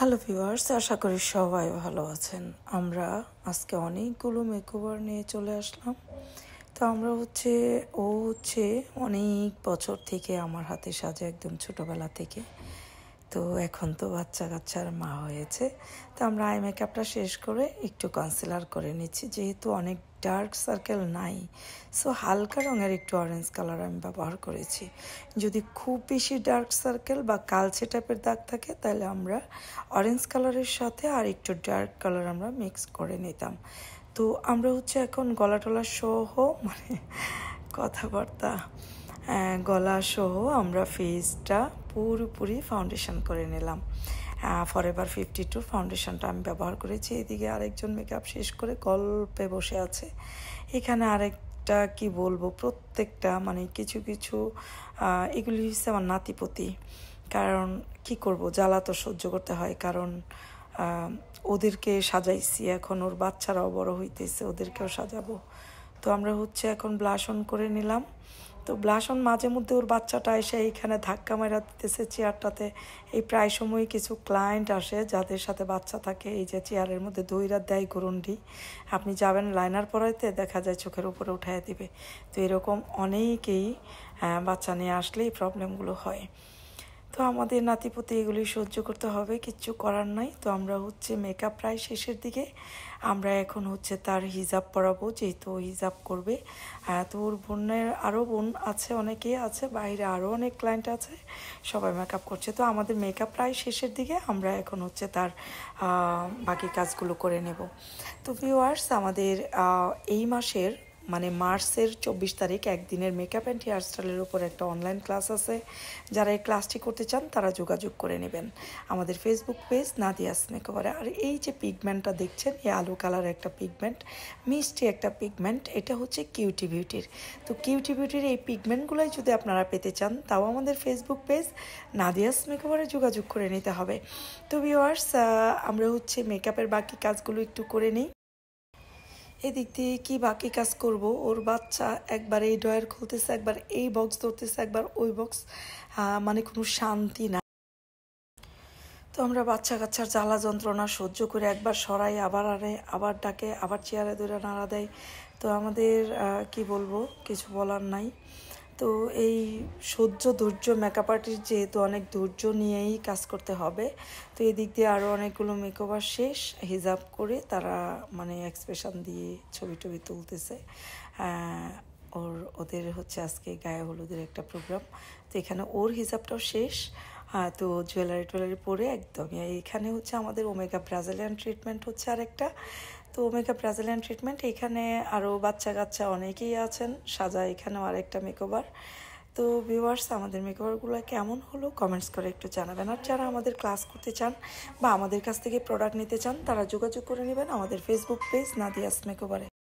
hello viewers আশা করি সবাই ভালো আছেন আমরা আজকে অনেকগুলো মেকওভার নিয়ে চলে আসলাম তো আমরা হচ্ছে ও হচ্ছে অনেক বছর থেকে আমার হাতে সাজে একদম ছোটোবেলা থেকে তো এখন তো বাচ্চা কাচ্চার মা হয়েছে তো আমরা আই মেকআপটা শেষ করে একটু কনসিলার করে নিচ্ছি যেহেতু অনেক ডার্ক সার্কেল নাই সো হালকা রঙের একটু অরেঞ্জ কালার আমি ব্যবহার করেছি যদি খুব বেশি ডার্ক সার্কেল বা কালচে টাইপের দাগ থাকে তাহলে আমরা অরেঞ্জ কালারের সাথে আর একটু ডার্ক কালার আমরা মিক্স করে নিতাম তো আমরা হচ্ছে এখন গলা টলা সহ মানে কথাবার্তা গলা সহ আমরা ফেসটা পুরোপুরি ফাউন্ডেশন করে নিলাম ফর এভার ফিফটি টু ফাউন্ডেশনটা আমি ব্যবহার করেছি এদিকে আরেকজন মেকআপ শেষ করে গল্পে বসে আছে এখানে আরেক একটা কি বলবো প্রত্যেকটা মানে কিছু কিছু এগুলি হচ্ছে আমার নাতিপতি কারণ কি করব জ্বালা তো সহ্য করতে হয় কারণ ওদেরকে সাজাইছি এখন ওর বাচ্চারাও বড় হইতেছে ওদেরকেও সাজাবো তো আমরা হচ্ছে এখন ব্লাশন করে নিলাম তো ব্লাসন মাঝে মধ্যে ওর বাচ্চাটা এসে এইখানে ধাক্কা মারা দিতেছে চেয়ারটাতে এই প্রায় সময় কিছু ক্লায়েন্ট আসে যাদের সাথে বাচ্চা থাকে এই যে চেয়ারের মধ্যে দইরা দেয় গরুন্ডি আপনি যাবেন লাইনার পরাইতে দেখা যায় চোখের উপরে উঠায় দিবে তো এরকম অনেকেই বাচ্চা নিয়ে আসলেই প্রবলেমগুলো হয় তো আমাদের নাতিপতি এগুলি সহ্য করতে হবে কিচ্ছু করার নাই তো আমরা হচ্ছে মেকআপ প্রায় শেষের দিকে আমরা এখন হচ্ছে তার হিজাব পরাবো যেহেতু হিজাব করবে তো ওর বোনের আরও বোন আছে অনেকেই আছে বাইরে আরও অনেক ক্লায়েন্ট আছে সবাই মেকআপ করছে তো আমাদের মেকআপ প্রায় শেষের দিকে আমরা এখন হচ্ছে তার বাকি কাজগুলো করে নেব তো ভিওয়ার্স আমাদের এই মাসের মানে মার্চের চব্বিশ তারিখ একদিনের মেকআপ অ্যান্ড হেয়ারস্টাইলের উপর একটা অনলাইন ক্লাস আছে যারা এই ক্লাসটি করতে চান তারা যোগাযোগ করে নেবেন আমাদের ফেসবুক পেজ নাদিয়াস মেকওভারে আর এই যে পিগমেন্টটা দেখছেন এই আলু কালার একটা পিগমেন্ট মিষ্টি একটা পিগমেন্ট এটা হচ্ছে কিউটি বিউটির তো কিউটি বিউটির এই পিগমেন্টগুলোই যদি আপনারা পেতে চান তাও আমাদের ফেসবুক পেজ নাদিয়াস মেকওভারে যোগাযোগ করে নিতে হবে তো ভিওয়ার্স আমরা হচ্ছে মেকআপের বাকি কাজগুলো একটু করে নিই এদিক দিয়ে কি বাকি কাজ করব ওর বাচ্চা একবার এই ড্রয়ার খুলতেছে একবার এই বক্স ধরতেছে একবার ওই বক্স মানে কোনো শান্তি না তো আমরা বাচ্চা কাচ্চার জ্বালা যন্ত্রণা সহ্য করে একবার সরাই আবার আরে আবার ডাকে আবার চেয়ারে ধরে নাড়া দেয় তো আমাদের কি বলবো কিছু বলার নাই তো এই সহ্য ধৈর্য মেকআপ আর্টিস্ট যেহেতু অনেক ধৈর্য নিয়েই কাজ করতে হবে তো এদিক দিয়ে আরও অনেকগুলো আর শেষ হিজাব করে তারা মানে এক্সপ্রেশন দিয়ে ছবি টবি তুলতেছে ওর ওদের হচ্ছে আজকে গায়ে হলুদের একটা প্রোগ্রাম তো এখানে ওর হিসাবটাও শেষ হ্যাঁ তো জুয়েলারি টুয়েলারি পরে একদমই এখানে হচ্ছে আমাদের ওমেগা ব্রাজিলিয়ান ট্রিটমেন্ট হচ্ছে আরেকটা তো ওমেগা ব্রাজিলিয়ান ট্রিটমেন্ট এখানে আরও বাচ্চা কাচ্চা অনেকেই আছেন সাজা এখানেও আরেকটা মেকওভার তো ভিউয়ার্স আমাদের মেকওভারগুলো কেমন হলো কমেন্টস করে একটু জানাবেন আর যারা আমাদের ক্লাস করতে চান বা আমাদের কাছ থেকে প্রোডাক্ট নিতে চান তারা যোগাযোগ করে নেবেন আমাদের ফেসবুক পেজ নাদিয়াস মেকওভারে